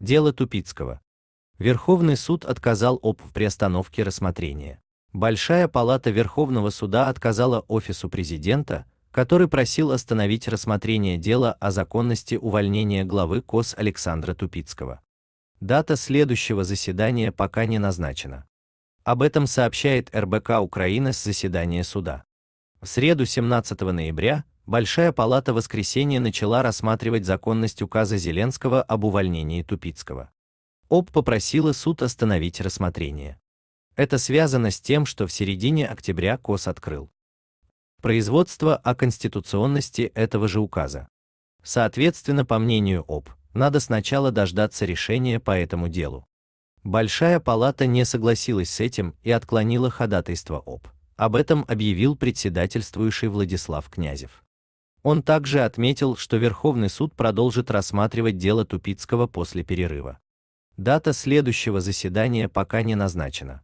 Дело Тупицкого. Верховный суд отказал оп в приостановке рассмотрения. Большая палата Верховного суда отказала офису президента, который просил остановить рассмотрение дела о законности увольнения главы КОС Александра Тупицкого. Дата следующего заседания пока не назначена. Об этом сообщает РБК Украина с заседания суда. В среду 17 ноября Большая палата воскресенья начала рассматривать законность указа Зеленского об увольнении Тупицкого. ОП попросила суд остановить рассмотрение. Это связано с тем, что в середине октября КОС открыл производство о конституционности этого же указа. Соответственно, по мнению ОП, надо сначала дождаться решения по этому делу. Большая палата не согласилась с этим и отклонила ходатайство ОП. Об этом объявил председательствующий Владислав Князев. Он также отметил, что Верховный суд продолжит рассматривать дело Тупицкого после перерыва. Дата следующего заседания пока не назначена.